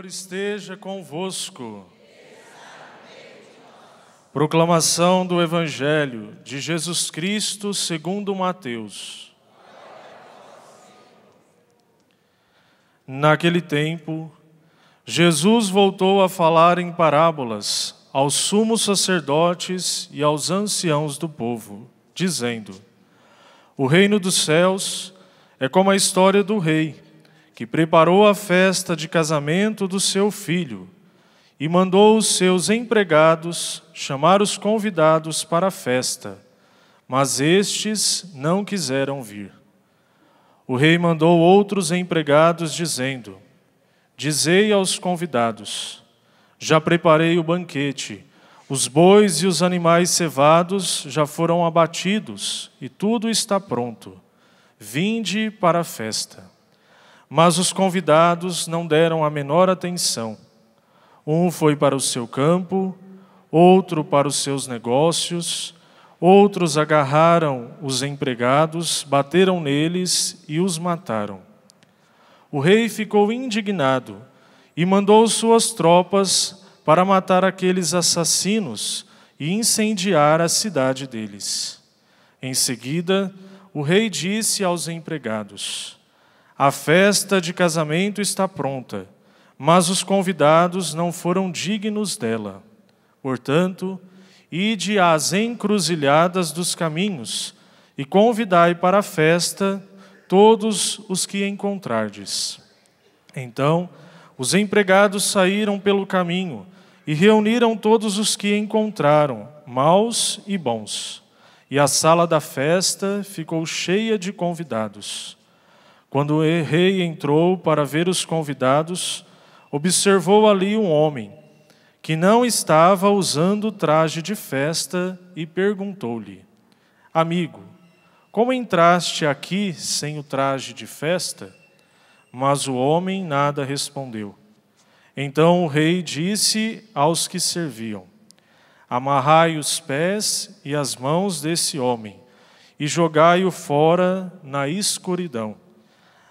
Senhor esteja convosco. Proclamação do Evangelho de Jesus Cristo segundo Mateus. Naquele tempo, Jesus voltou a falar em parábolas aos sumos sacerdotes e aos anciãos do povo, dizendo: O reino dos céus é como a história do rei que preparou a festa de casamento do seu filho e mandou os seus empregados chamar os convidados para a festa, mas estes não quiseram vir. O rei mandou outros empregados, dizendo: Dizei aos convidados: Já preparei o banquete, os bois e os animais cevados já foram abatidos, e tudo está pronto. Vinde para a festa. Mas os convidados não deram a menor atenção. Um foi para o seu campo, outro para os seus negócios, outros agarraram os empregados, bateram neles e os mataram. O rei ficou indignado e mandou suas tropas para matar aqueles assassinos e incendiar a cidade deles. Em seguida, o rei disse aos empregados: a festa de casamento está pronta, mas os convidados não foram dignos dela. Portanto, ide às encruzilhadas dos caminhos e convidai para a festa todos os que encontrardes. Então, os empregados saíram pelo caminho e reuniram todos os que encontraram, maus e bons. E a sala da festa ficou cheia de convidados. Quando o rei entrou para ver os convidados, observou ali um homem que não estava usando traje de festa e perguntou-lhe: Amigo, como entraste aqui sem o traje de festa? Mas o homem nada respondeu. Então o rei disse aos que serviam: Amarrai os pés e as mãos desse homem e jogai-o fora na escuridão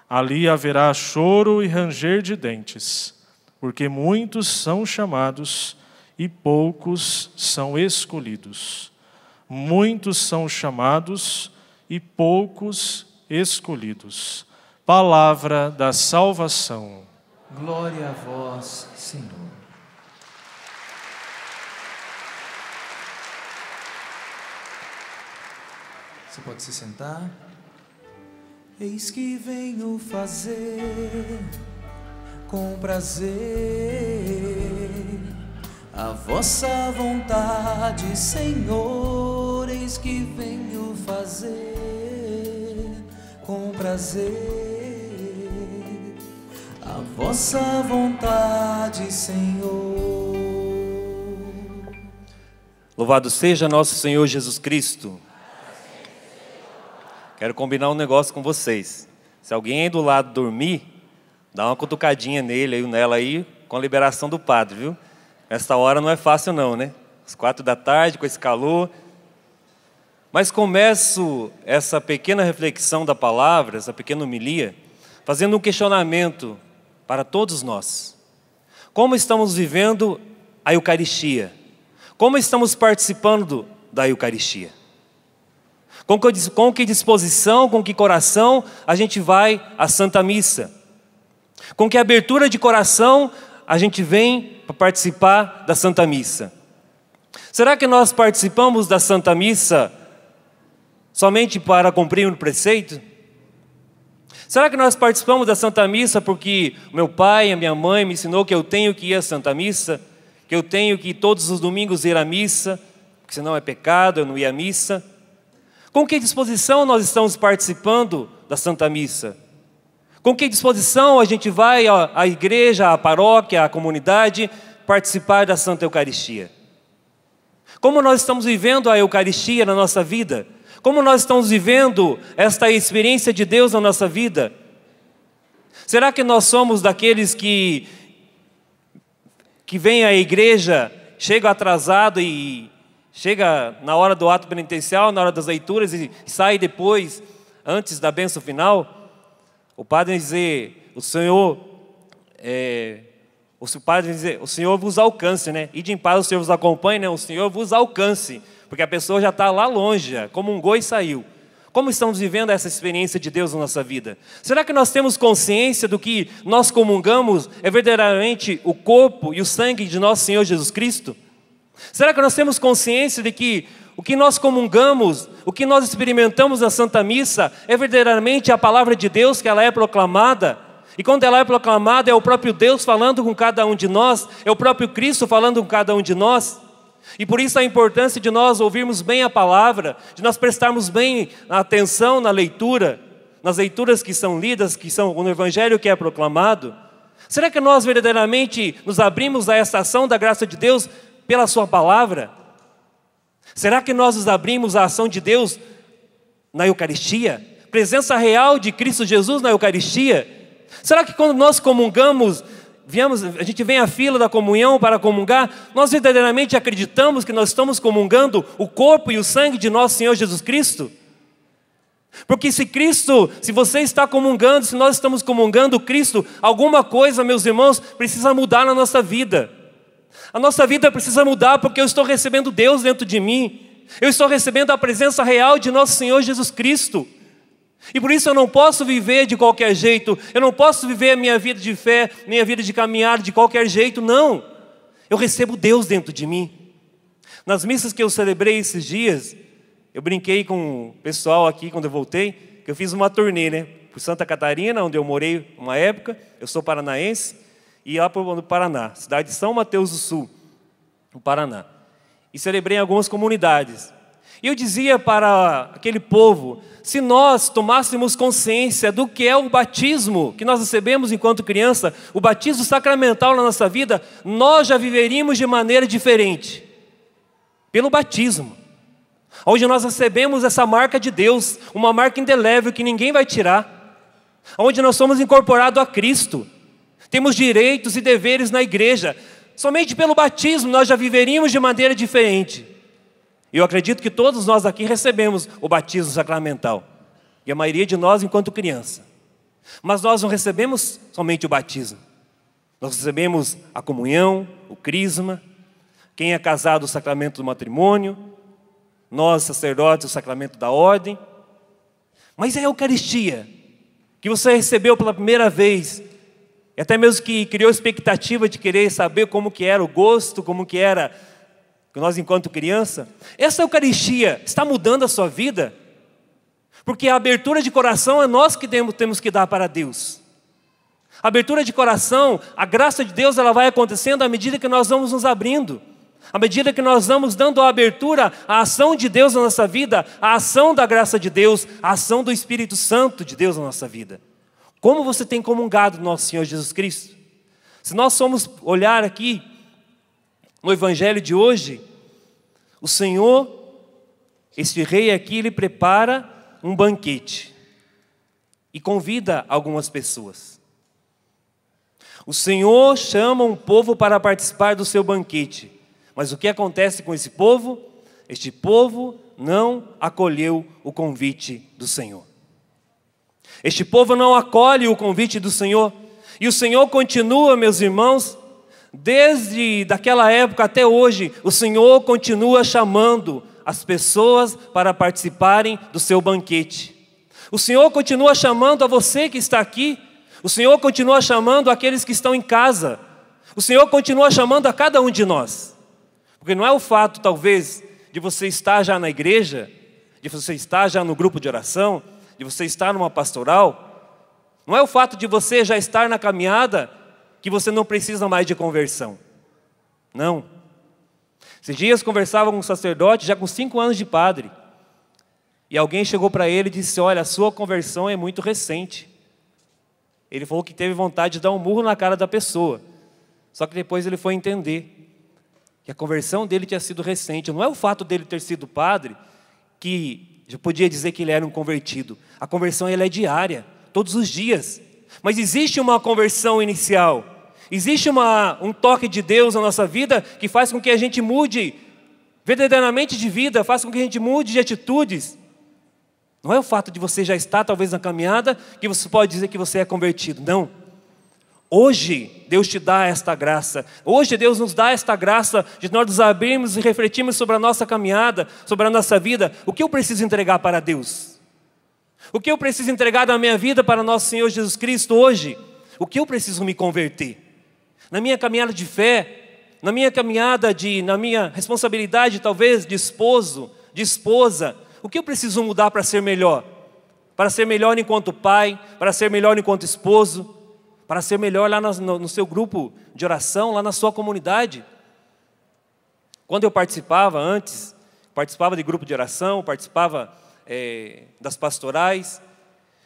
Ali haverá choro e ranger de dentes, porque muitos são chamados e poucos são escolhidos. Muitos são chamados e poucos escolhidos. Palavra da salvação. Glória a vós, Senhor. Você pode se sentar. Eis que venho fazer com prazer a vossa vontade, Senhor. Eis que venho fazer com prazer a vossa vontade, Senhor. Louvado seja nosso Senhor Jesus Cristo Quero combinar um negócio com vocês. Se alguém aí do lado dormir, dá uma cutucadinha nele ou nela aí, com a liberação do padre, viu? Nesta hora não é fácil não, né? Às quatro da tarde, com esse calor. Mas começo essa pequena reflexão da palavra, essa pequena homilia, fazendo um questionamento para todos nós. Como estamos vivendo a Eucaristia? Como estamos participando da Eucaristia? Com que, com que disposição, com que coração a gente vai à Santa Missa? Com que abertura de coração a gente vem para participar da Santa Missa? Será que nós participamos da Santa Missa somente para cumprir um preceito? Será que nós participamos da Santa Missa porque meu pai e a minha mãe me ensinou que eu tenho que ir à Santa Missa, que eu tenho que todos os domingos ir à missa, porque senão é pecado eu não ir à missa? Com que disposição nós estamos participando da Santa Missa? Com que disposição a gente vai à igreja, à paróquia, à comunidade participar da Santa Eucaristia? Como nós estamos vivendo a Eucaristia na nossa vida? Como nós estamos vivendo esta experiência de Deus na nossa vida? Será que nós somos daqueles que que vem à igreja, chega atrasado e Chega na hora do ato penitencial, na hora das leituras e sai depois, antes da benção final. O padre dizer, o Senhor, é, o padre dizer, o Senhor vos alcance, né? E de em paz o Senhor vos acompanhe, né? O Senhor vos alcance, porque a pessoa já está lá longe, como um goi saiu. Como estamos vivendo essa experiência de Deus na nossa vida? Será que nós temos consciência do que nós comungamos é verdadeiramente o corpo e o sangue de nosso Senhor Jesus Cristo? Será que nós temos consciência de que o que nós comungamos, o que nós experimentamos na Santa Missa, é verdadeiramente a palavra de Deus que ela é proclamada? E quando ela é proclamada, é o próprio Deus falando com cada um de nós, é o próprio Cristo falando com cada um de nós. E por isso a importância de nós ouvirmos bem a palavra, de nós prestarmos bem atenção na leitura, nas leituras que são lidas, que são no evangelho que é proclamado. Será que nós verdadeiramente nos abrimos a essa ação da graça de Deus pela Sua palavra? Será que nós nos abrimos à ação de Deus na Eucaristia? Presença real de Cristo Jesus na Eucaristia? Será que quando nós comungamos, viemos, a gente vem à fila da comunhão para comungar, nós verdadeiramente acreditamos que nós estamos comungando o corpo e o sangue de nosso Senhor Jesus Cristo? Porque se Cristo, se você está comungando, se nós estamos comungando Cristo, alguma coisa, meus irmãos, precisa mudar na nossa vida. A nossa vida precisa mudar porque eu estou recebendo Deus dentro de mim. Eu estou recebendo a presença real de nosso Senhor Jesus Cristo. E por isso eu não posso viver de qualquer jeito, eu não posso viver a minha vida de fé, minha vida de caminhar de qualquer jeito, não. Eu recebo Deus dentro de mim. Nas missas que eu celebrei esses dias, eu brinquei com o pessoal aqui quando eu voltei, que eu fiz uma turnê, né? Por Santa Catarina, onde eu morei uma época, eu sou paranaense e lá para o Paraná, cidade de São Mateus do Sul, no Paraná. E celebrei em algumas comunidades. E eu dizia para aquele povo: se nós tomássemos consciência do que é o batismo que nós recebemos enquanto criança, o batismo sacramental na nossa vida, nós já viveríamos de maneira diferente. Pelo batismo. Onde nós recebemos essa marca de Deus, uma marca indelével que ninguém vai tirar. Onde nós somos incorporados a Cristo. Temos direitos e deveres na igreja. Somente pelo batismo nós já viveríamos de maneira diferente. Eu acredito que todos nós aqui recebemos o batismo sacramental. E a maioria de nós enquanto criança. Mas nós não recebemos somente o batismo. Nós recebemos a comunhão, o crisma, quem é casado o sacramento do matrimônio, nós sacerdotes o sacramento da ordem. Mas é a Eucaristia que você recebeu pela primeira vez e até mesmo que criou expectativa de querer saber como que era o gosto, como que era nós enquanto criança. Essa Eucaristia está mudando a sua vida? Porque a abertura de coração é nós que temos que dar para Deus. A abertura de coração, a graça de Deus, ela vai acontecendo à medida que nós vamos nos abrindo. À medida que nós vamos dando a abertura à ação de Deus na nossa vida, à ação da graça de Deus, à ação do Espírito Santo de Deus na nossa vida. Como você tem comungado no nosso Senhor Jesus Cristo? Se nós formos olhar aqui no Evangelho de hoje, o Senhor, este rei aqui, ele prepara um banquete e convida algumas pessoas. O Senhor chama um povo para participar do seu banquete, mas o que acontece com esse povo? Este povo não acolheu o convite do Senhor. Este povo não acolhe o convite do Senhor. E o Senhor continua, meus irmãos, desde daquela época até hoje, o Senhor continua chamando as pessoas para participarem do seu banquete. O Senhor continua chamando a você que está aqui. O Senhor continua chamando aqueles que estão em casa. O Senhor continua chamando a cada um de nós. Porque não é o fato, talvez, de você estar já na igreja, de você estar já no grupo de oração, de você estar numa pastoral, não é o fato de você já estar na caminhada que você não precisa mais de conversão. Não. Esses dias conversava com um sacerdote já com cinco anos de padre. E alguém chegou para ele e disse: Olha, a sua conversão é muito recente. Ele falou que teve vontade de dar um murro na cara da pessoa. Só que depois ele foi entender que a conversão dele tinha sido recente. Não é o fato dele ter sido padre que já podia dizer que ele era um convertido. A conversão ela é diária, todos os dias. Mas existe uma conversão inicial. Existe uma, um toque de Deus na nossa vida que faz com que a gente mude verdadeiramente de vida, faz com que a gente mude de atitudes. Não é o fato de você já estar talvez na caminhada que você pode dizer que você é convertido. Não. Hoje Deus te dá esta graça. Hoje Deus nos dá esta graça de nós nos abrirmos e refletirmos sobre a nossa caminhada, sobre a nossa vida. O que eu preciso entregar para Deus? O que eu preciso entregar da minha vida para nosso Senhor Jesus Cristo hoje? O que eu preciso me converter? Na minha caminhada de fé, na minha caminhada de, na minha responsabilidade talvez de esposo, de esposa, o que eu preciso mudar para ser melhor? Para ser melhor enquanto pai, para ser melhor enquanto esposo, para ser melhor lá no, no seu grupo de oração, lá na sua comunidade. Quando eu participava antes, participava de grupo de oração, participava é, das pastorais.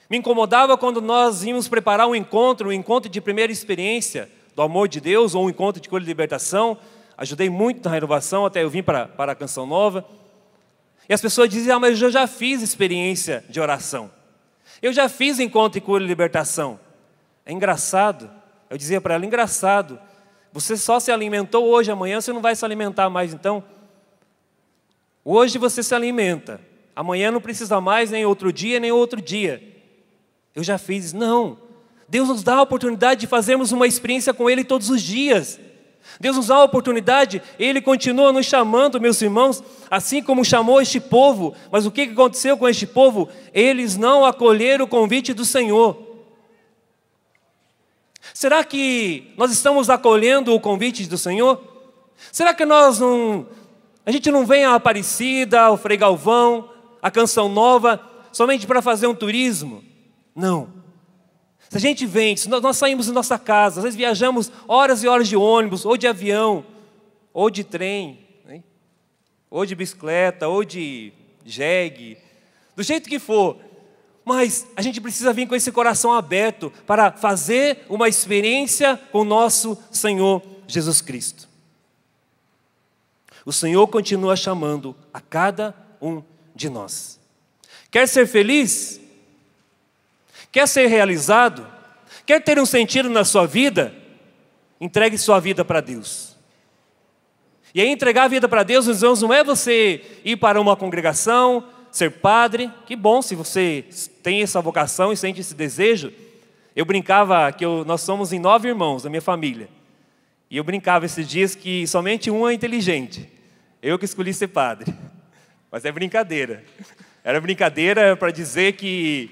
Me incomodava quando nós íamos preparar um encontro, um encontro de primeira experiência do amor de Deus ou um encontro de cura e libertação. Ajudei muito na renovação, até eu vim para, para a Canção Nova. E as pessoas diziam, ah, mas eu já fiz experiência de oração. Eu já fiz encontro de cura e libertação. É engraçado. Eu dizia para ela, engraçado. Você só se alimentou hoje, amanhã você não vai se alimentar mais, então. Hoje você se alimenta, Amanhã não precisa mais, nem outro dia, nem outro dia. Eu já fiz. Não. Deus nos dá a oportunidade de fazermos uma experiência com Ele todos os dias. Deus nos dá a oportunidade, Ele continua nos chamando, meus irmãos, assim como chamou este povo. Mas o que aconteceu com este povo? Eles não acolheram o convite do Senhor. Será que nós estamos acolhendo o convite do Senhor? Será que nós não. A gente não vem a Aparecida, ao Frei Galvão, a canção nova somente para fazer um turismo. Não. Se a gente vem, se nós, saímos de nossa casa, às vezes viajamos horas e horas de ônibus, ou de avião, ou de trem, né? ou de bicicleta, ou de jegue, do jeito que for. Mas a gente precisa vir com esse coração aberto para fazer uma experiência com o nosso Senhor Jesus Cristo. O Senhor continua chamando a cada um de nós. Quer ser feliz? Quer ser realizado? Quer ter um sentido na sua vida? Entregue sua vida para Deus. E aí, entregar a vida para Deus, meus irmãos, não é você ir para uma congregação, ser padre. Que bom se você tem essa vocação e sente esse desejo. Eu brincava que eu, nós somos em nove irmãos da minha família. E eu brincava esses dias que somente um é inteligente. Eu que escolhi ser padre. Mas é brincadeira. Era brincadeira para dizer que,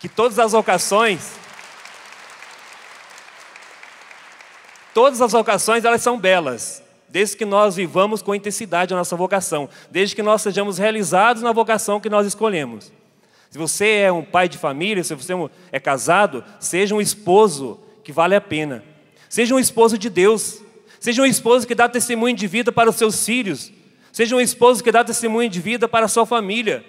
que todas as vocações. Todas as vocações elas são belas, desde que nós vivamos com intensidade a nossa vocação, desde que nós sejamos realizados na vocação que nós escolhemos. Se você é um pai de família, se você é, é casado, seja um esposo que vale a pena. Seja um esposo de Deus. Seja um esposo que dá testemunho de vida para os seus filhos, Seja um esposo que dá testemunho de vida para a sua família.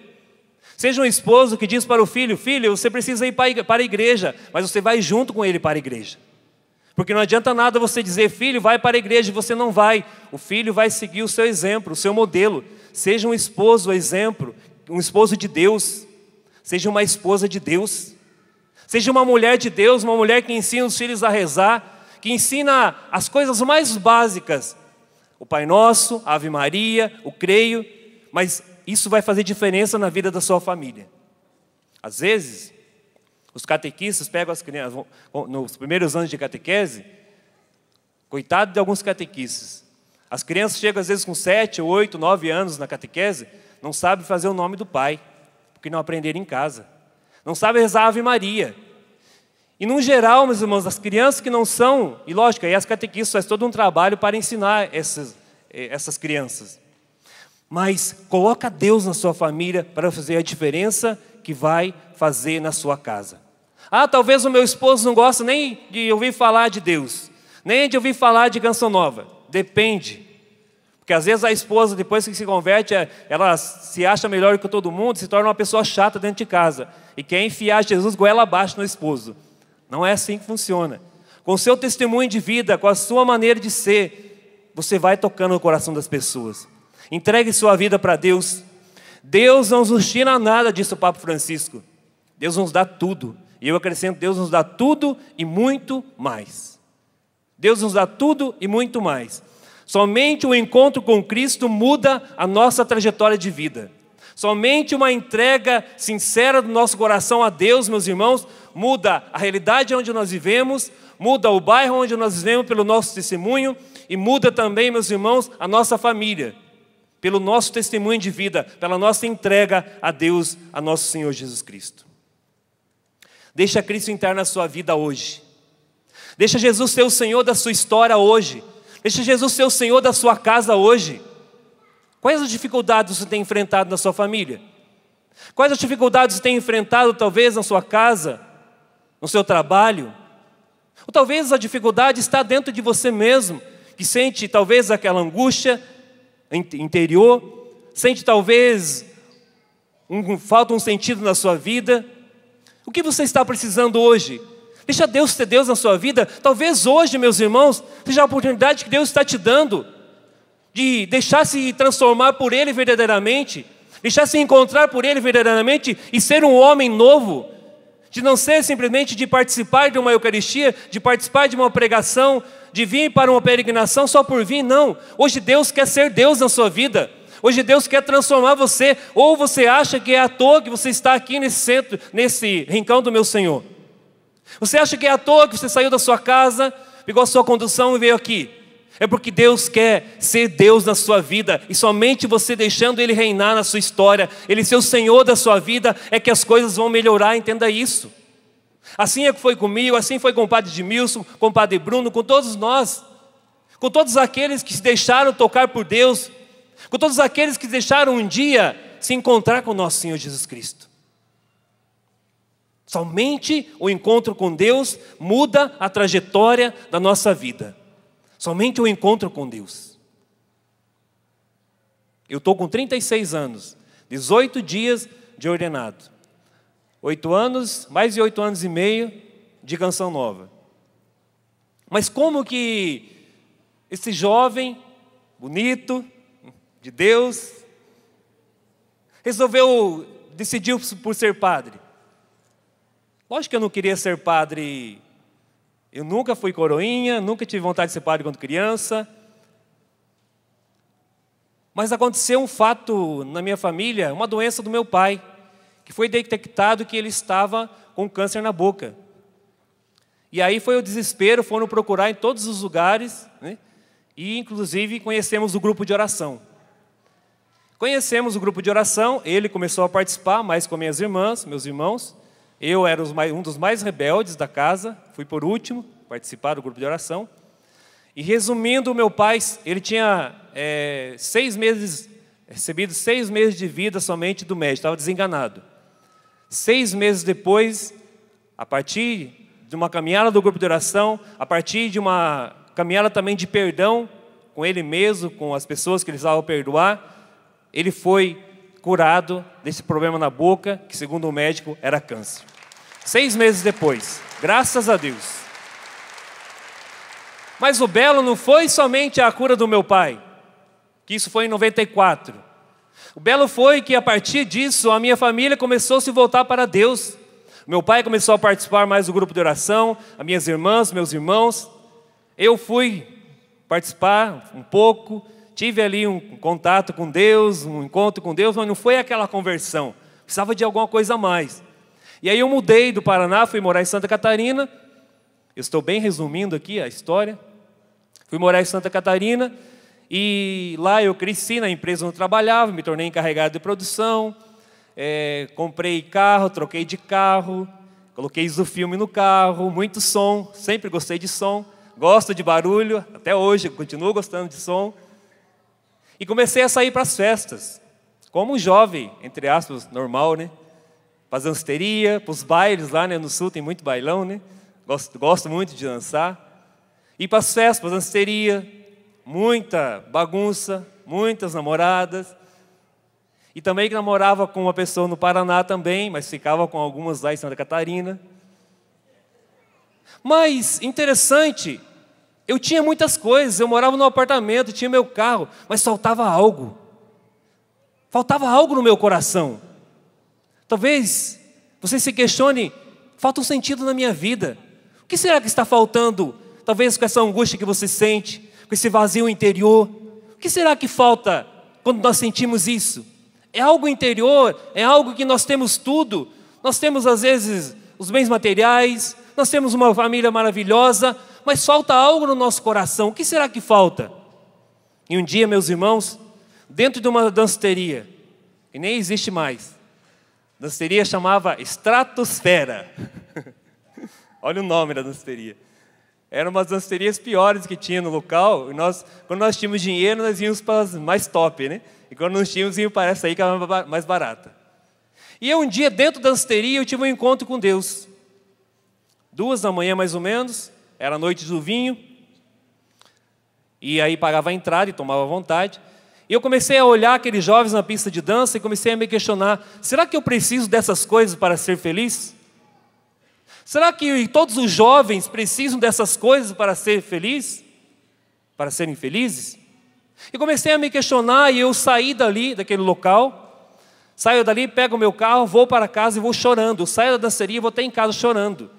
Seja um esposo que diz para o filho: Filho, você precisa ir para a igreja, mas você vai junto com ele para a igreja. Porque não adianta nada você dizer, filho, vai para a igreja e você não vai. O filho vai seguir o seu exemplo, o seu modelo. Seja um esposo exemplo, um esposo de Deus. Seja uma esposa de Deus. Seja uma mulher de Deus, uma mulher que ensina os filhos a rezar, que ensina as coisas mais básicas o Pai Nosso, a Ave Maria, o Creio, mas isso vai fazer diferença na vida da sua família. Às vezes, os catequistas pegam as crianças, nos primeiros anos de catequese, coitado de alguns catequistas. As crianças chegam às vezes com 7, 8, 9 anos na catequese, não sabem fazer o nome do pai, porque não aprenderam em casa. Não sabem rezar a Ave Maria, e, no geral, meus irmãos, as crianças que não são, e lógico, aí as catequistas faz todo um trabalho para ensinar essas, eh, essas crianças. Mas coloca Deus na sua família para fazer a diferença que vai fazer na sua casa. Ah, talvez o meu esposo não goste nem de ouvir falar de Deus, nem de ouvir falar de canção nova. Depende. Porque às vezes a esposa, depois que se converte, é, ela se acha melhor que todo mundo, se torna uma pessoa chata dentro de casa e quer enfiar Jesus goela abaixo no esposo. Não é assim que funciona. Com o seu testemunho de vida, com a sua maneira de ser, você vai tocando o coração das pessoas. Entregue sua vida para Deus. Deus não nos tira nada disse o Papa Francisco. Deus nos dá tudo. E eu acrescento: Deus nos dá tudo e muito mais. Deus nos dá tudo e muito mais. Somente o encontro com Cristo muda a nossa trajetória de vida. Somente uma entrega sincera do nosso coração a Deus, meus irmãos, muda a realidade onde nós vivemos, muda o bairro onde nós vivemos pelo nosso testemunho e muda também, meus irmãos, a nossa família, pelo nosso testemunho de vida, pela nossa entrega a Deus, a nosso Senhor Jesus Cristo. Deixa Cristo entrar na sua vida hoje. Deixa Jesus ser o Senhor da sua história hoje. Deixa Jesus ser o Senhor da sua casa hoje. Quais as dificuldades você tem enfrentado na sua família? Quais as dificuldades você tem enfrentado, talvez, na sua casa, no seu trabalho? Ou talvez a dificuldade está dentro de você mesmo, que sente talvez aquela angústia interior, sente talvez um, falta um sentido na sua vida. O que você está precisando hoje? Deixa Deus ser Deus na sua vida. Talvez hoje, meus irmãos, seja a oportunidade que Deus está te dando de deixar-se transformar por Ele verdadeiramente, deixar-se encontrar por Ele verdadeiramente e ser um homem novo, de não ser simplesmente de participar de uma Eucaristia, de participar de uma pregação, de vir para uma peregrinação só por vir, não. Hoje Deus quer ser Deus na sua vida. Hoje Deus quer transformar você, ou você acha que é à toa que você está aqui nesse centro, nesse rincão do meu Senhor. Você acha que é à toa que você saiu da sua casa, pegou a sua condução e veio aqui. É porque Deus quer ser Deus na sua vida e somente você deixando Ele reinar na sua história, Ele ser o Senhor da sua vida, é que as coisas vão melhorar, entenda isso. Assim é que foi comigo, assim foi com o padre Edmilson, com o padre Bruno, com todos nós, com todos aqueles que se deixaram tocar por Deus, com todos aqueles que deixaram um dia se encontrar com o nosso Senhor Jesus Cristo. Somente o encontro com Deus muda a trajetória da nossa vida. Somente o encontro com Deus. Eu estou com 36 anos, 18 dias de ordenado, oito anos, mais de 8 anos e meio de canção nova. Mas como que esse jovem, bonito, de Deus, resolveu, decidiu por ser padre? Lógico que eu não queria ser padre eu nunca fui coroinha, nunca tive vontade de ser padre quando criança. Mas aconteceu um fato na minha família, uma doença do meu pai, que foi detectado que ele estava com câncer na boca. E aí foi o desespero, foram procurar em todos os lugares, né? e inclusive conhecemos o grupo de oração. Conhecemos o grupo de oração, ele começou a participar, mais com minhas irmãs, meus irmãos, eu era um dos mais rebeldes da casa, fui por último participar do grupo de oração. E resumindo, meu pai, ele tinha é, seis meses, recebido seis meses de vida somente do médico, estava desenganado. Seis meses depois, a partir de uma caminhada do grupo de oração, a partir de uma caminhada também de perdão com ele mesmo, com as pessoas que ele precisava perdoar, ele foi curado desse problema na boca, que segundo o médico era câncer. Seis meses depois, graças a Deus. Mas o belo não foi somente a cura do meu pai, que isso foi em 94. O belo foi que a partir disso a minha família começou a se voltar para Deus. Meu pai começou a participar mais do grupo de oração, as minhas irmãs, meus irmãos. Eu fui participar um pouco, tive ali um contato com Deus, um encontro com Deus, mas não foi aquela conversão. Precisava de alguma coisa a mais. E aí eu mudei do Paraná, fui morar em Santa Catarina. Eu estou bem resumindo aqui a história. Fui morar em Santa Catarina e lá eu cresci na empresa onde eu trabalhava, me tornei encarregado de produção, é, comprei carro, troquei de carro, coloquei isso filme no carro, muito som, sempre gostei de som, gosto de barulho, até hoje continuo gostando de som. E comecei a sair para as festas, como um jovem, entre aspas, normal, né? Para as danceterias, para os bailes lá, né? No sul tem muito bailão, né? Gosto, gosto muito de dançar. E para as festas, para as danceterias, muita bagunça, muitas namoradas. E também que namorava com uma pessoa no Paraná também, mas ficava com algumas lá em Santa Catarina. Mas interessante eu tinha muitas coisas, eu morava num apartamento, tinha meu carro, mas faltava algo. Faltava algo no meu coração. Talvez você se questione: falta um sentido na minha vida. O que será que está faltando? Talvez com essa angústia que você sente, com esse vazio interior. O que será que falta quando nós sentimos isso? É algo interior, é algo que nós temos tudo. Nós temos, às vezes, os bens materiais, nós temos uma família maravilhosa, mas falta algo no nosso coração. O que será que falta? E um dia, meus irmãos, dentro de uma danceteria, que nem existe mais, a danceteria chamava Estratosfera. Olha o nome da danceteria. Eram umas danceterias piores que tinha no local. E nós, quando nós tínhamos dinheiro, nós íamos para as mais top, né? E quando nós tínhamos, íamos para essa aí que era mais barata. E eu, um dia, dentro da danceteria, eu tive um encontro com Deus. Duas da manhã, mais ou menos, era a noite do vinho, e aí pagava a entrada e tomava à vontade. E eu comecei a olhar aqueles jovens na pista de dança e comecei a me questionar: será que eu preciso dessas coisas para ser feliz? Será que todos os jovens precisam dessas coisas para ser feliz? Para serem felizes? E comecei a me questionar e eu saí dali, daquele local. Saio dali, pego o meu carro, vou para casa e vou chorando. saio da danceria e vou até em casa chorando.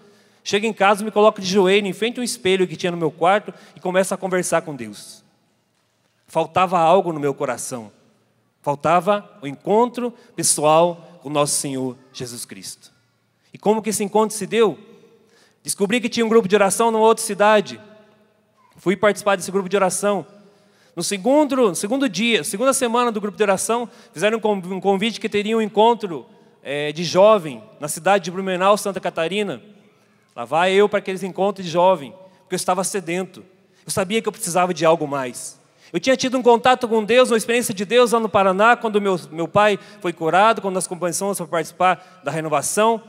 Chego em casa, me coloco de joelho em frente a um espelho que tinha no meu quarto e começo a conversar com Deus. Faltava algo no meu coração. Faltava o encontro pessoal com nosso Senhor Jesus Cristo. E como que esse encontro se deu? Descobri que tinha um grupo de oração numa outra cidade. Fui participar desse grupo de oração. No segundo, segundo dia, segunda semana do grupo de oração, fizeram um convite que teria um encontro é, de jovem na cidade de Blumenau, Santa Catarina. Lá vai eu para aqueles encontros de jovem, porque eu estava sedento. Eu sabia que eu precisava de algo mais. Eu tinha tido um contato com Deus, uma experiência de Deus lá no Paraná, quando meu, meu pai foi curado, quando nós começamos a participar da renovação,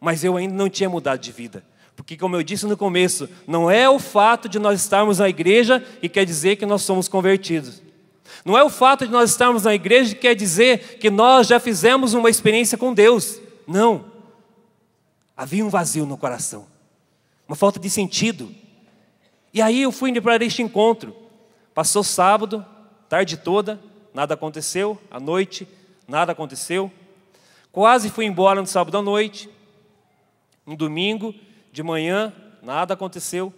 mas eu ainda não tinha mudado de vida. Porque, como eu disse no começo, não é o fato de nós estarmos na igreja que quer dizer que nós somos convertidos. Não é o fato de nós estarmos na igreja que quer dizer que nós já fizemos uma experiência com Deus. Não. Havia um vazio no coração, uma falta de sentido. E aí eu fui para este encontro. Passou sábado, tarde toda, nada aconteceu, à noite, nada aconteceu. Quase fui embora no sábado à noite. No domingo, de manhã, nada aconteceu.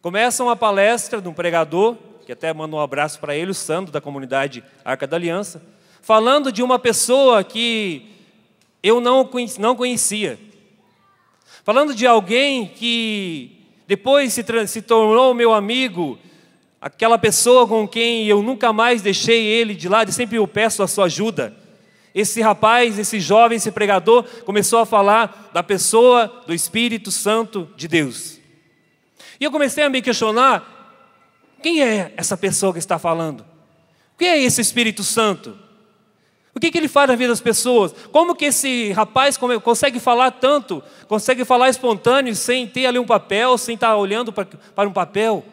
Começa uma palestra de um pregador, que até mando um abraço para ele, o Sandro, da comunidade Arca da Aliança, falando de uma pessoa que eu não, não conhecia. Falando de alguém que depois se, se tornou meu amigo, aquela pessoa com quem eu nunca mais deixei ele de lado e sempre eu peço a sua ajuda. Esse rapaz, esse jovem, esse pregador, começou a falar da pessoa do Espírito Santo de Deus. E eu comecei a me questionar: quem é essa pessoa que está falando? Quem é esse Espírito Santo? O que, que, ele faz na vida das pessoas? Como que esse rapaz consegue falar tanto, consegue falar espontâneo, sem ter ali um papel, sem estar tá olhando para um papel?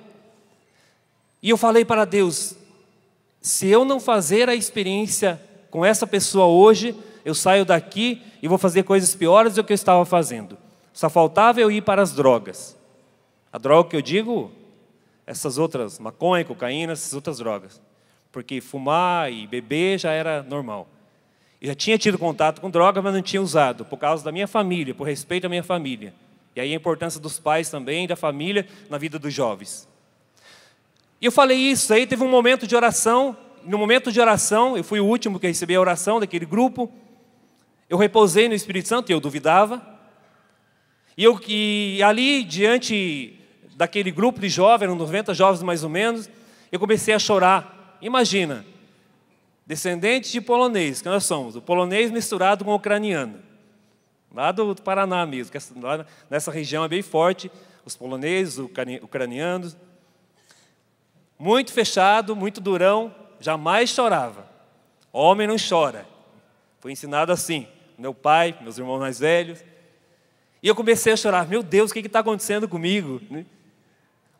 E eu falei para Deus: se eu não fazer a experiência com essa pessoa hoje, eu saio daqui e vou fazer coisas piores do que eu estava fazendo. Só faltava eu ir para as drogas. A droga que eu digo, essas outras, maconha, cocaína, essas outras drogas porque fumar e beber já era normal. Eu já tinha tido contato com droga, mas não tinha usado, por causa da minha família, por respeito à minha família. E aí a importância dos pais também, da família, na vida dos jovens. E eu falei isso, aí teve um momento de oração, no momento de oração, eu fui o último que recebi a oração daquele grupo, eu repousei no Espírito Santo, e eu duvidava, e, eu, e ali, diante daquele grupo de jovens, eram 90 jovens mais ou menos, eu comecei a chorar, Imagina, descendente de polonês, que nós somos, o polonês misturado com o ucraniano, lá do Paraná mesmo, lá nessa região é bem forte, os poloneses, os ucranianos. Muito fechado, muito durão, jamais chorava. Homem não chora. Foi ensinado assim, meu pai, meus irmãos mais velhos. E eu comecei a chorar, meu Deus, o que está acontecendo comigo? Né?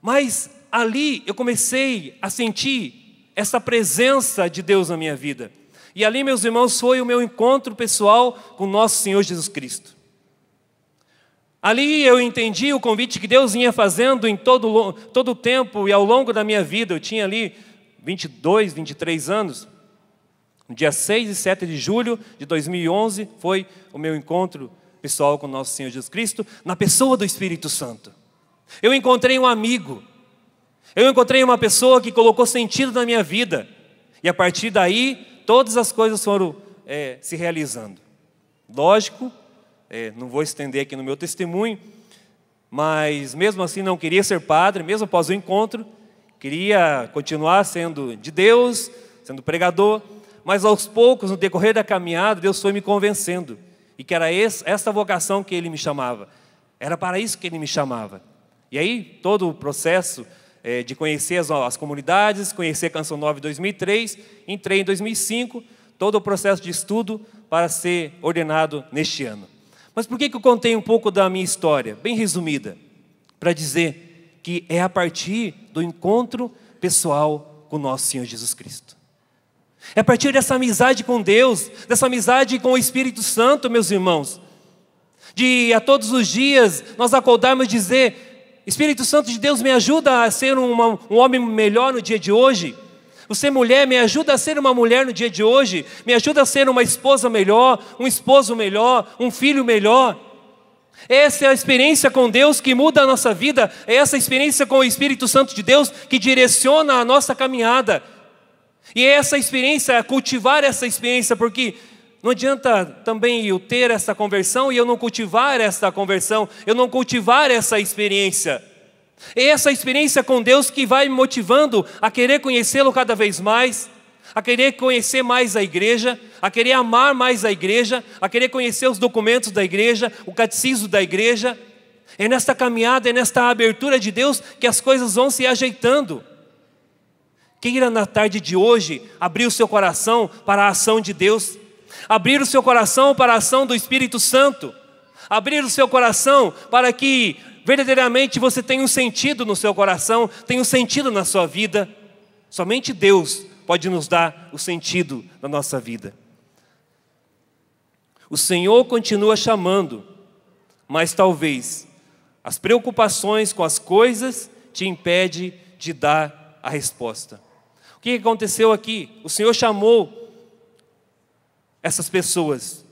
Mas ali eu comecei a sentir essa presença de Deus na minha vida. E ali, meus irmãos, foi o meu encontro pessoal com nosso Senhor Jesus Cristo. Ali eu entendi o convite que Deus vinha fazendo em todo o tempo e ao longo da minha vida. Eu tinha ali 22, 23 anos. No dia 6 e 7 de julho de 2011 foi o meu encontro pessoal com nosso Senhor Jesus Cristo, na pessoa do Espírito Santo. Eu encontrei um amigo, eu encontrei uma pessoa que colocou sentido na minha vida. E a partir daí, todas as coisas foram é, se realizando. Lógico, é, não vou estender aqui no meu testemunho, mas mesmo assim não queria ser padre, mesmo após o encontro, queria continuar sendo de Deus, sendo pregador, mas aos poucos, no decorrer da caminhada, Deus foi me convencendo, e que era essa vocação que Ele me chamava, era para isso que Ele me chamava. E aí, todo o processo é, de conhecer as, as comunidades, conhecer a Canção em 2003, entrei em 2005, todo o processo de estudo para ser ordenado neste ano. Mas por que, que eu contei um pouco da minha história, bem resumida, para dizer que é a partir do encontro pessoal com nosso Senhor Jesus Cristo. É a partir dessa amizade com Deus, dessa amizade com o Espírito Santo, meus irmãos, de a todos os dias nós acordarmos dizer: Espírito Santo de Deus, me ajuda a ser uma, um homem melhor no dia de hoje. Você, mulher, me ajuda a ser uma mulher no dia de hoje. Me ajuda a ser uma esposa melhor, um esposo melhor, um filho melhor. Essa é a experiência com Deus que muda a nossa vida, é essa experiência com o Espírito Santo de Deus que direciona a nossa caminhada. E é essa experiência, cultivar essa experiência, porque não adianta também eu ter essa conversão e eu não cultivar essa conversão, eu não cultivar essa experiência. É essa experiência com Deus que vai me motivando a querer conhecê-lo cada vez mais, a querer conhecer mais a igreja, a querer amar mais a igreja, a querer conhecer os documentos da igreja, o catecismo da igreja. É nesta caminhada, é nesta abertura de Deus que as coisas vão se ajeitando. Queira na tarde de hoje abrir o seu coração para a ação de Deus, abrir o seu coração para a ação do Espírito Santo, abrir o seu coração para que verdadeiramente você tenha um sentido no seu coração, tenha um sentido na sua vida. Somente Deus pode nos dar o sentido da nossa vida. O Senhor continua chamando, mas talvez as preocupações com as coisas te impede de dar a resposta. O que aconteceu aqui? O Senhor chamou essas pessoas.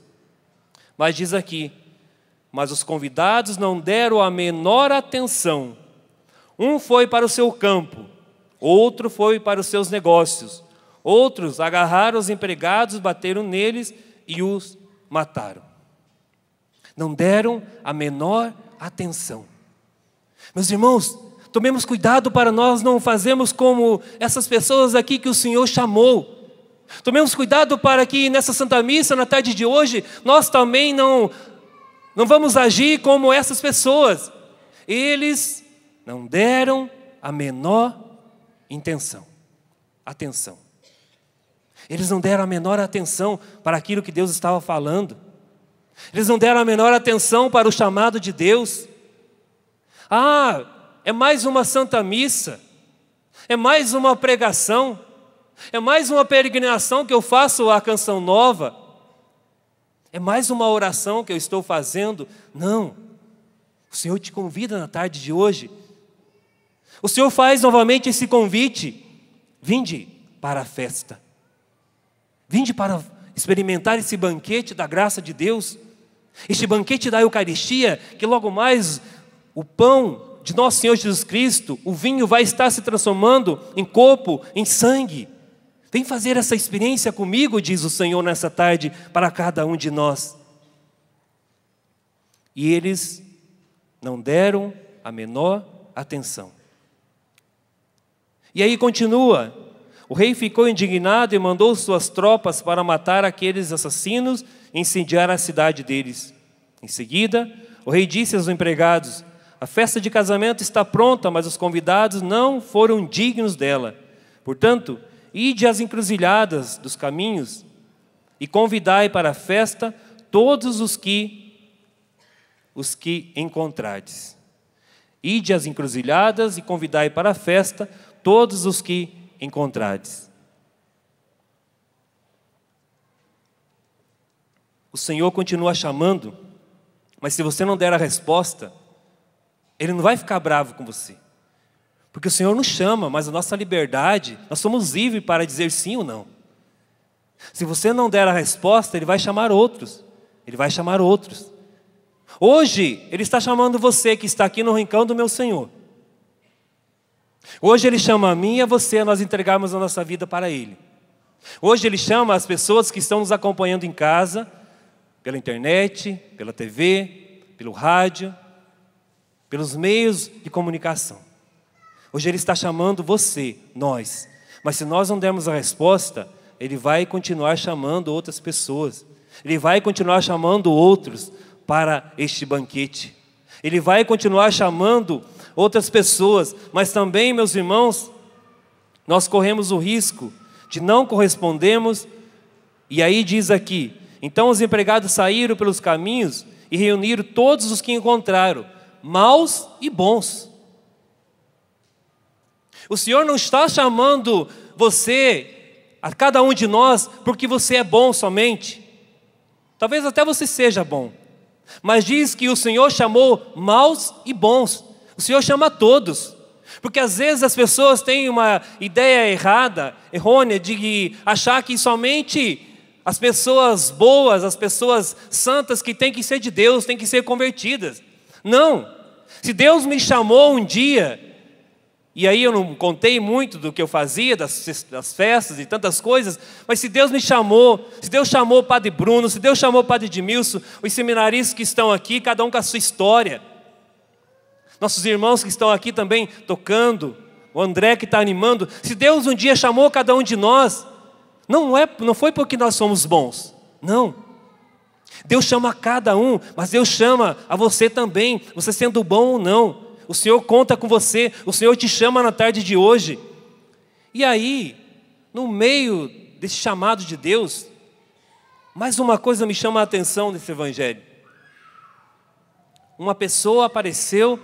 Mas diz aqui: Mas os convidados não deram a menor atenção. Um foi para o seu campo, outro foi para os seus negócios, outros agarraram os empregados, bateram neles e os mataram. Não deram a menor atenção. Meus irmãos, tomemos cuidado para nós não fazermos como essas pessoas aqui que o Senhor chamou Tomemos cuidado para que nessa Santa Missa, na tarde de hoje, nós também não, não vamos agir como essas pessoas. Eles não deram a menor intenção, atenção. Eles não deram a menor atenção para aquilo que Deus estava falando. Eles não deram a menor atenção para o chamado de Deus. Ah, é mais uma santa missa, é mais uma pregação. É mais uma peregrinação que eu faço a canção nova? É mais uma oração que eu estou fazendo? Não. O Senhor te convida na tarde de hoje. O Senhor faz novamente esse convite. Vinde para a festa. Vinde para experimentar esse banquete da graça de Deus. Este banquete da Eucaristia, que logo mais o pão de nosso Senhor Jesus Cristo, o vinho vai estar se transformando em corpo, em sangue. Vem fazer essa experiência comigo, diz o Senhor nessa tarde, para cada um de nós. E eles não deram a menor atenção. E aí continua: o rei ficou indignado e mandou suas tropas para matar aqueles assassinos e incendiar a cidade deles. Em seguida, o rei disse aos empregados: A festa de casamento está pronta, mas os convidados não foram dignos dela. Portanto, Ide às encruzilhadas dos caminhos e convidai para a festa todos os que os que encontrades. Ide às encruzilhadas e convidai para a festa todos os que encontrades. O Senhor continua chamando, mas se você não der a resposta, Ele não vai ficar bravo com você. Porque o Senhor nos chama, mas a nossa liberdade, nós somos livres para dizer sim ou não. Se você não der a resposta, Ele vai chamar outros. Ele vai chamar outros. Hoje, Ele está chamando você que está aqui no rincão do meu Senhor. Hoje, Ele chama a mim e a você a nós entregarmos a nossa vida para Ele. Hoje, Ele chama as pessoas que estão nos acompanhando em casa, pela internet, pela TV, pelo rádio, pelos meios de comunicação. Hoje Ele está chamando você, nós. Mas se nós não dermos a resposta, Ele vai continuar chamando outras pessoas. Ele vai continuar chamando outros para este banquete. Ele vai continuar chamando outras pessoas. Mas também, meus irmãos, nós corremos o risco de não correspondermos. E aí diz aqui: então os empregados saíram pelos caminhos e reuniram todos os que encontraram, maus e bons. O Senhor não está chamando você, a cada um de nós, porque você é bom somente. Talvez até você seja bom. Mas diz que o Senhor chamou maus e bons. O Senhor chama todos. Porque às vezes as pessoas têm uma ideia errada, errônea, de achar que somente as pessoas boas, as pessoas santas que têm que ser de Deus, têm que ser convertidas. Não. Se Deus me chamou um dia, e aí eu não contei muito do que eu fazia, das, das, festas e tantas coisas, mas se Deus me chamou, se Deus chamou o Padre Bruno, se Deus chamou o Padre Edmilson, os seminaristas que estão aqui, cada um com a sua história. Nossos irmãos que estão aqui também tocando, o André que está animando. Se Deus um dia chamou cada um de nós, não, é, não foi porque nós somos bons, não. Deus chama a cada um, mas Deus chama a você também, você sendo bom ou não o Senhor conta com você, o Senhor te chama na tarde de hoje. E aí, no meio desse chamado de Deus, mais uma coisa me chama a atenção nesse evangelho. Uma pessoa apareceu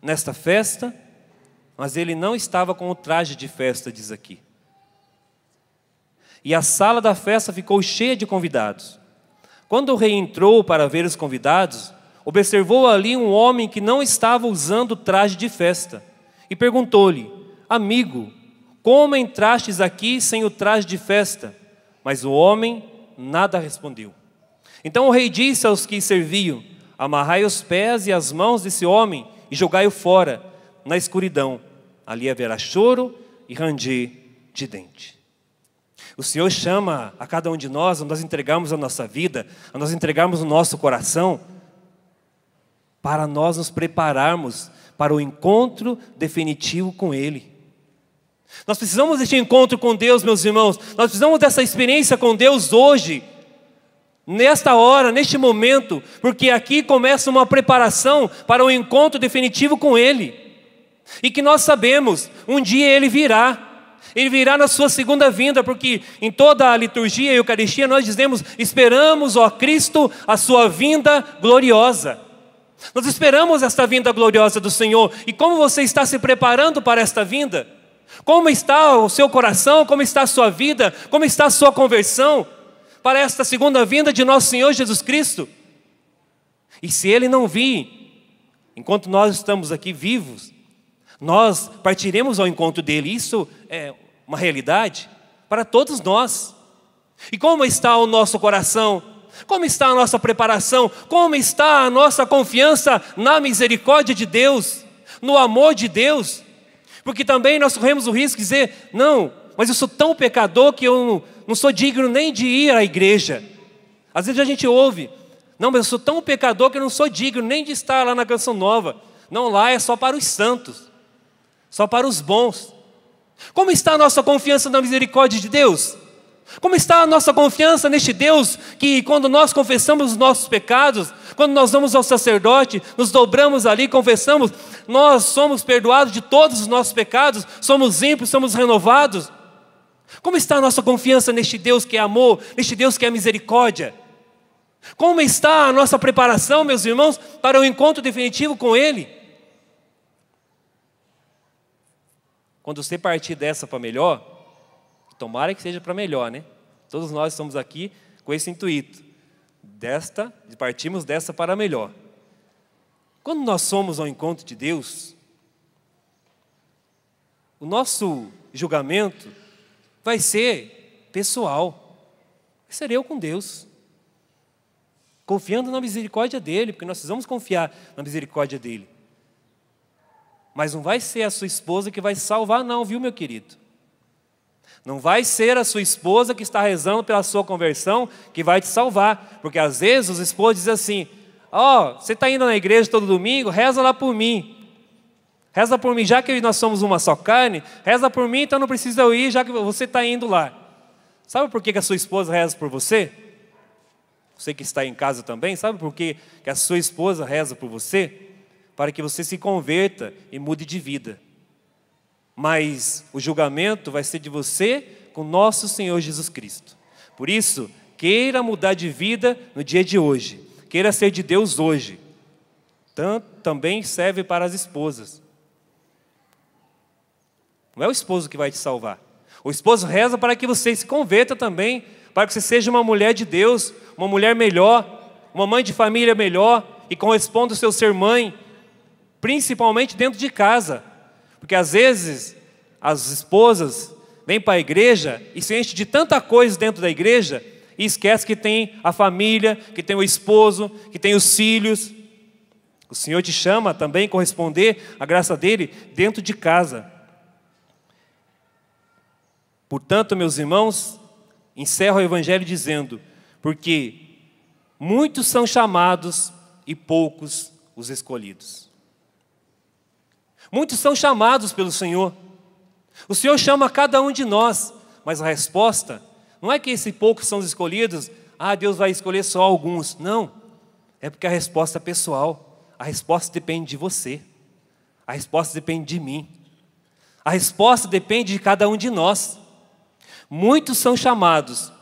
nesta festa, mas ele não estava com o traje de festa, diz aqui. E a sala da festa ficou cheia de convidados. Quando o rei entrou para ver os convidados, observou ali um homem que não estava usando traje de festa e perguntou-lhe: Amigo, como entrastes aqui sem o traje de festa? Mas o homem nada respondeu. Então o rei disse aos que serviam: Amarrai os pés e as mãos desse homem e jogai-o fora, na escuridão. Ali haverá choro e ranger de dente. O Senhor chama a cada um de nós, a nós entregarmos a nossa vida, a nós entregarmos o nosso coração, para nós nos prepararmos para o encontro definitivo com Ele. Nós precisamos deste encontro com Deus, meus irmãos, nós precisamos dessa experiência com Deus hoje, nesta hora, neste momento, porque aqui começa uma preparação para o encontro definitivo com Ele. E que nós sabemos, um dia Ele virá. Ele virá na sua segunda vinda, porque em toda a liturgia e Eucaristia nós dizemos: esperamos, ó Cristo, a sua vinda gloriosa. Nós esperamos esta vinda gloriosa do Senhor. E como você está se preparando para esta vinda? Como está o seu coração? Como está a sua vida? Como está a sua conversão para esta segunda vinda de nosso Senhor Jesus Cristo? E se ele não vir, enquanto nós estamos aqui vivos, nós partiremos ao encontro dele. Isso é uma realidade para todos nós. E como está o nosso coração? Como está a nossa preparação? Como está a nossa confiança na misericórdia de Deus, no amor de Deus? Porque também nós corremos o risco de dizer: não, mas eu sou tão pecador que eu não sou digno nem de ir à igreja. Às vezes a gente ouve: não, mas eu sou tão pecador que eu não sou digno nem de estar lá na canção nova. Não, lá é só para os santos, só para os bons. Como está a nossa confiança na misericórdia de Deus? Como está a nossa confiança neste Deus que, quando nós confessamos os nossos pecados, quando nós vamos ao sacerdote, nos dobramos ali, confessamos, nós somos perdoados de todos os nossos pecados, somos limpos, somos renovados? Como está a nossa confiança neste Deus que é amor, neste Deus que é misericórdia? Como está a nossa preparação, meus irmãos, para o encontro definitivo com Ele? Quando você partir dessa para melhor, Tomara que seja para melhor, né? Todos nós estamos aqui com esse intuito. Desta, partimos dessa para melhor. Quando nós somos ao encontro de Deus, o nosso julgamento vai ser pessoal. Ser eu com Deus. Confiando na misericórdia dele, porque nós precisamos confiar na misericórdia dele. Mas não vai ser a sua esposa que vai salvar, não, viu, meu querido? Não vai ser a sua esposa que está rezando pela sua conversão que vai te salvar. Porque às vezes os esposos dizem assim: Ó, oh, você está indo na igreja todo domingo, reza lá por mim. Reza por mim, já que nós somos uma só carne, reza por mim, então não precisa eu ir, já que você está indo lá. Sabe por que, que a sua esposa reza por você? Você que está em casa também, sabe por que, que a sua esposa reza por você? Para que você se converta e mude de vida. Mas o julgamento vai ser de você com nosso Senhor Jesus Cristo. Por isso, queira mudar de vida no dia de hoje. Queira ser de Deus hoje. também serve para as esposas. Não é o esposo que vai te salvar. O esposo reza para que você se converta também, para que você seja uma mulher de Deus, uma mulher melhor, uma mãe de família melhor e corresponda ao seu ser mãe, principalmente dentro de casa. Porque às vezes as esposas vêm para a igreja e se enchem de tanta coisa dentro da igreja e esquece que tem a família, que tem o esposo, que tem os filhos. O Senhor te chama também a corresponder à graça dele dentro de casa. Portanto, meus irmãos, encerro o evangelho dizendo: porque muitos são chamados e poucos os escolhidos. Muitos são chamados pelo Senhor. O Senhor chama cada um de nós, mas a resposta não é que esses poucos são os escolhidos, ah, Deus vai escolher só alguns. Não. É porque a resposta é pessoal. A resposta depende de você. A resposta depende de mim. A resposta depende de cada um de nós. Muitos são chamados,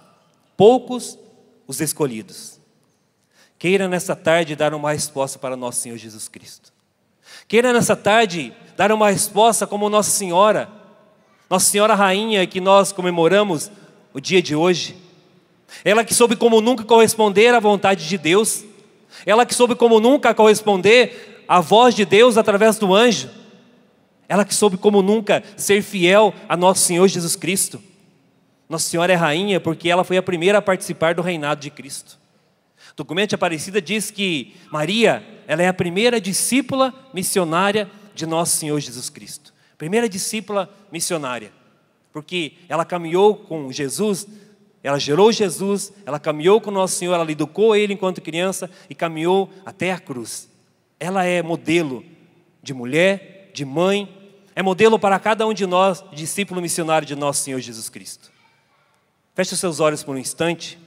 poucos os escolhidos. Queira nessa tarde dar uma resposta para nosso Senhor Jesus Cristo. Queira nessa tarde dar uma resposta como Nossa Senhora, Nossa Senhora Rainha, que nós comemoramos o dia de hoje. Ela que soube como nunca corresponder à vontade de Deus, ela que soube como nunca corresponder à voz de Deus através do anjo, ela que soube como nunca ser fiel a nosso Senhor Jesus Cristo. Nossa Senhora é rainha porque ela foi a primeira a participar do reinado de Cristo. O documento de Aparecida diz que Maria, ela é a primeira discípula missionária de nosso Senhor Jesus Cristo. Primeira discípula missionária. Porque ela caminhou com Jesus, ela gerou Jesus, ela caminhou com nosso Senhor, ela educou ele enquanto criança e caminhou até a cruz. Ela é modelo de mulher, de mãe, é modelo para cada um de nós, discípulo missionário de nosso Senhor Jesus Cristo. Feche os seus olhos por um instante.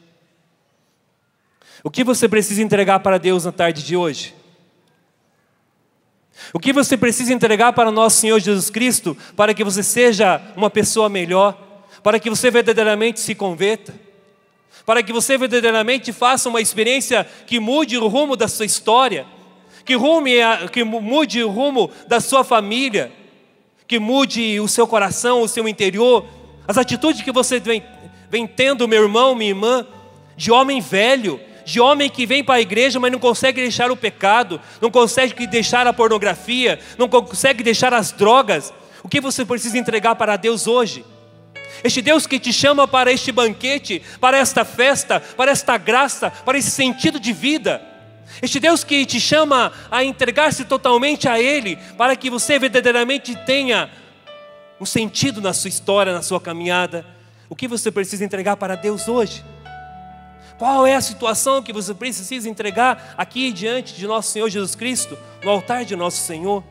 O que você precisa entregar para Deus na tarde de hoje? O que você precisa entregar para nosso Senhor Jesus Cristo para que você seja uma pessoa melhor, para que você verdadeiramente se converta, para que você verdadeiramente faça uma experiência que mude o rumo da sua história, que, rume que mude o rumo da sua família, que mude o seu coração, o seu interior, as atitudes que você vem, vem tendo, meu irmão, minha irmã, de homem velho, de homem que vem para a igreja, mas não consegue deixar o pecado, não consegue deixar a pornografia, não consegue deixar as drogas. O que você precisa entregar para Deus hoje? Este Deus que te chama para este banquete, para esta festa, para esta graça, para esse sentido de vida. Este Deus que te chama a entregar-se totalmente a Ele, para que você verdadeiramente tenha um sentido na sua história, na sua caminhada. O que você precisa entregar para Deus hoje? Qual é a situação que você precisa entregar aqui diante de nosso Senhor Jesus Cristo, no altar de nosso Senhor?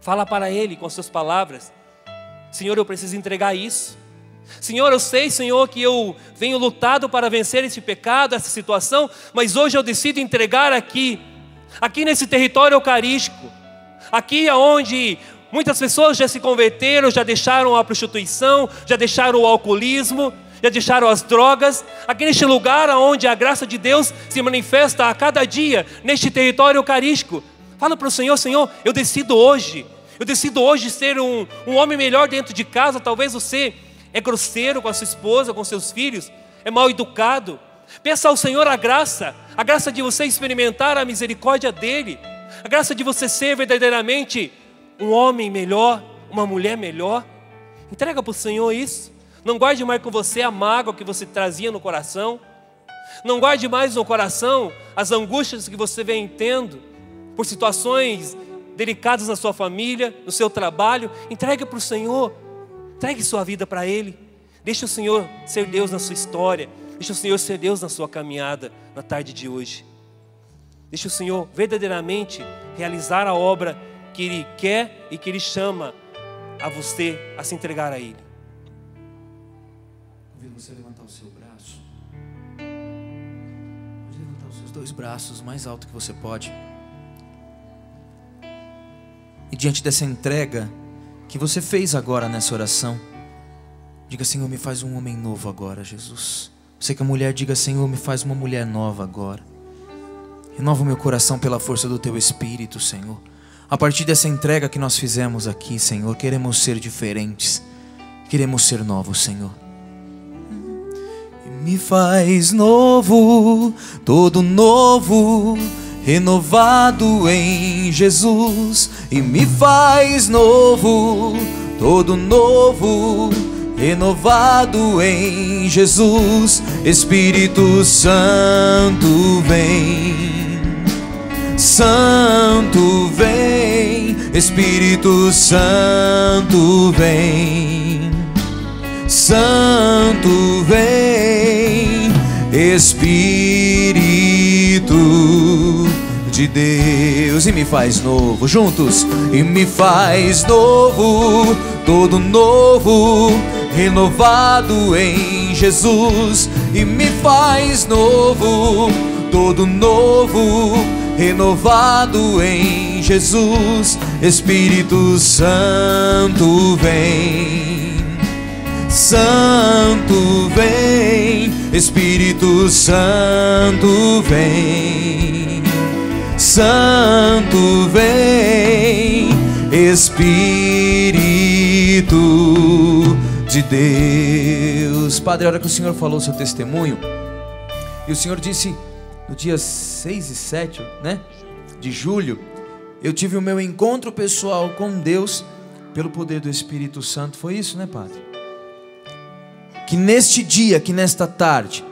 Fala para Ele com suas palavras: Senhor, eu preciso entregar isso. Senhor, eu sei, Senhor, que eu venho lutado para vencer esse pecado, essa situação, mas hoje eu decido entregar aqui, aqui nesse território eucarístico, aqui aonde muitas pessoas já se converteram, já deixaram a prostituição, já deixaram o alcoolismo, já deixaram as drogas. Aqui neste lugar onde a graça de Deus se manifesta a cada dia, neste território eucarístico. Fala para o Senhor, Senhor, eu decido hoje. Eu decido hoje ser um, um homem melhor dentro de casa. Talvez você é grosseiro com a sua esposa, com seus filhos, é mal educado. Peça ao Senhor a graça, a graça de você experimentar a misericórdia dEle, a graça de você ser verdadeiramente um homem melhor, uma mulher melhor. Entrega para o Senhor isso. Não guarde mais com você a mágoa que você trazia no coração. Não guarde mais no coração as angústias que você vem tendo por situações delicadas na sua família, no seu trabalho. Entregue para o Senhor. Entregue sua vida para Ele. Deixe o Senhor ser Deus na sua história. Deixe o Senhor ser Deus na sua caminhada na tarde de hoje. Deixe o Senhor verdadeiramente realizar a obra que Ele quer e que Ele chama a você a se entregar a Ele. dois braços mais alto que você pode. E diante dessa entrega que você fez agora nessa oração, diga: Senhor, me faz um homem novo agora, Jesus. Você que é mulher, diga: Senhor, me faz uma mulher nova agora. Renova o meu coração pela força do teu espírito, Senhor. A partir dessa entrega que nós fizemos aqui, Senhor, queremos ser diferentes, queremos ser novos, Senhor. Me faz novo, todo novo, renovado em Jesus. E me faz novo, todo novo, renovado em Jesus. Espírito Santo vem, Santo vem, Espírito Santo vem. Santo vem, Espírito de Deus, e me faz novo, juntos, e me faz novo, todo novo, renovado em Jesus, e me faz novo, todo novo, renovado em Jesus, Espírito Santo vem. Santo vem, Espírito Santo vem, Santo vem, Espírito de Deus. Padre, olha hora que o Senhor falou o seu testemunho, e o Senhor disse no dia 6 e 7 né, de julho, eu tive o meu encontro pessoal com Deus pelo poder do Espírito Santo. Foi isso, né, Padre? que neste dia, que nesta tarde,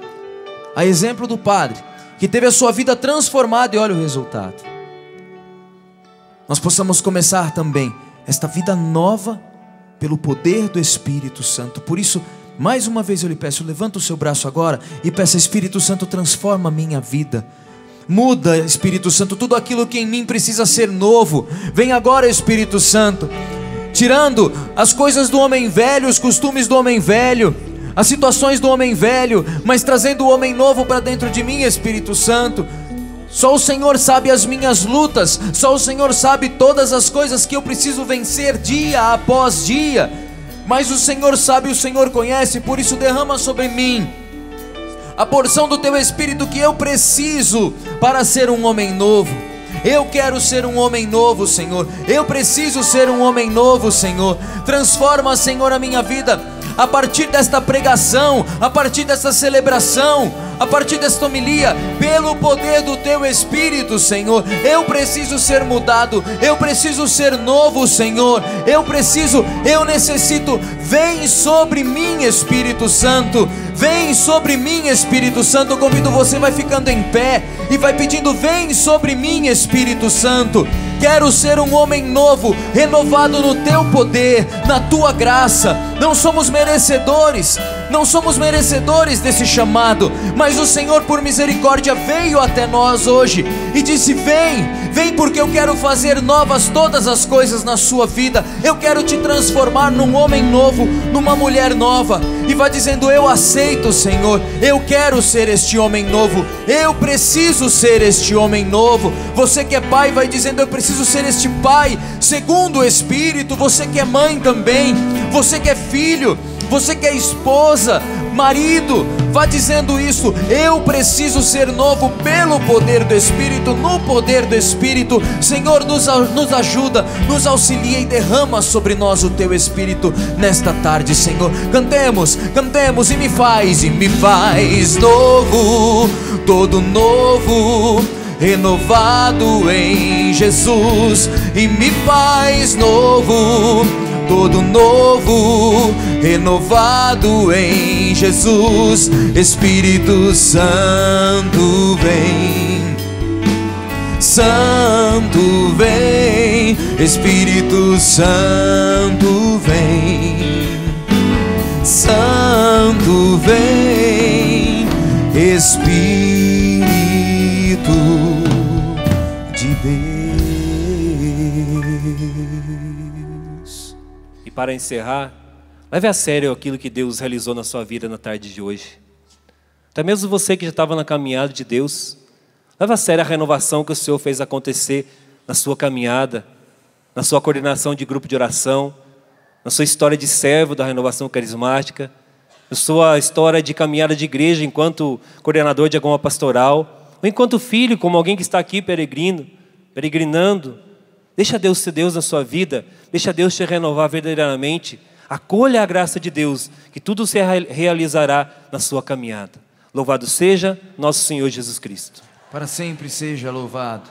a exemplo do Padre, que teve a sua vida transformada e olha o resultado, nós possamos começar também esta vida nova pelo poder do Espírito Santo. Por isso, mais uma vez eu lhe peço, levanta o seu braço agora e peça: Espírito Santo, transforma a minha vida. Muda, Espírito Santo, tudo aquilo que em mim precisa ser novo. Vem agora, Espírito Santo, tirando as coisas do homem velho, os costumes do homem velho, as situações do homem velho, mas trazendo o homem novo para dentro de mim, Espírito Santo. Só o Senhor sabe as minhas lutas, só o Senhor sabe todas as coisas que eu preciso vencer dia após dia. Mas o Senhor sabe, o Senhor conhece, por isso derrama sobre mim a porção do teu espírito que eu preciso para ser um homem novo. Eu quero ser um homem novo, Senhor. Eu preciso ser um homem novo, Senhor. Transforma, Senhor, a minha vida a partir desta pregação, a partir desta celebração, a partir desta homilia, pelo poder do teu Espírito, Senhor. Eu preciso ser mudado, eu preciso ser novo, Senhor. Eu preciso, eu necessito Vem sobre mim, Espírito Santo. Vem sobre mim, Espírito Santo. Eu convido você, vai ficando em pé e vai pedindo: Vem sobre mim, Espírito Santo. Quero ser um homem novo, renovado no teu poder, na tua graça. Não somos merecedores, não somos merecedores desse chamado, mas o Senhor, por misericórdia, veio até nós hoje e disse: Vem, vem, porque eu quero fazer novas todas as coisas na sua vida, eu quero te transformar num homem novo, numa mulher nova, e vai dizendo: Eu aceito, Senhor, eu quero ser este homem novo, eu preciso ser este homem novo. Você que é pai, vai dizendo: Eu preciso ser este pai, segundo o Espírito, você que é mãe também, você que é filho você que é esposa, marido, vá dizendo isso. Eu preciso ser novo pelo poder do Espírito, no poder do Espírito. Senhor, nos, nos ajuda, nos auxilia e derrama sobre nós o teu Espírito nesta tarde, Senhor. Cantemos, cantemos e me faz, e me faz novo, todo novo. Renovado em Jesus e me faz novo todo novo, renovado em Jesus. Espírito Santo vem, Santo vem, Espírito Santo vem, Santo vem, Espírito. para encerrar, leve a sério aquilo que Deus realizou na sua vida na tarde de hoje. Até mesmo você que já estava na caminhada de Deus, leve a sério a renovação que o Senhor fez acontecer na sua caminhada, na sua coordenação de grupo de oração, na sua história de servo da renovação carismática, na sua história de caminhada de igreja enquanto coordenador de alguma pastoral, ou enquanto filho, como alguém que está aqui peregrino, peregrinando, Deixa Deus ser Deus na sua vida, deixa Deus te renovar verdadeiramente. Acolha a graça de Deus, que tudo se realizará na sua caminhada. Louvado seja nosso Senhor Jesus Cristo. Para sempre seja louvado.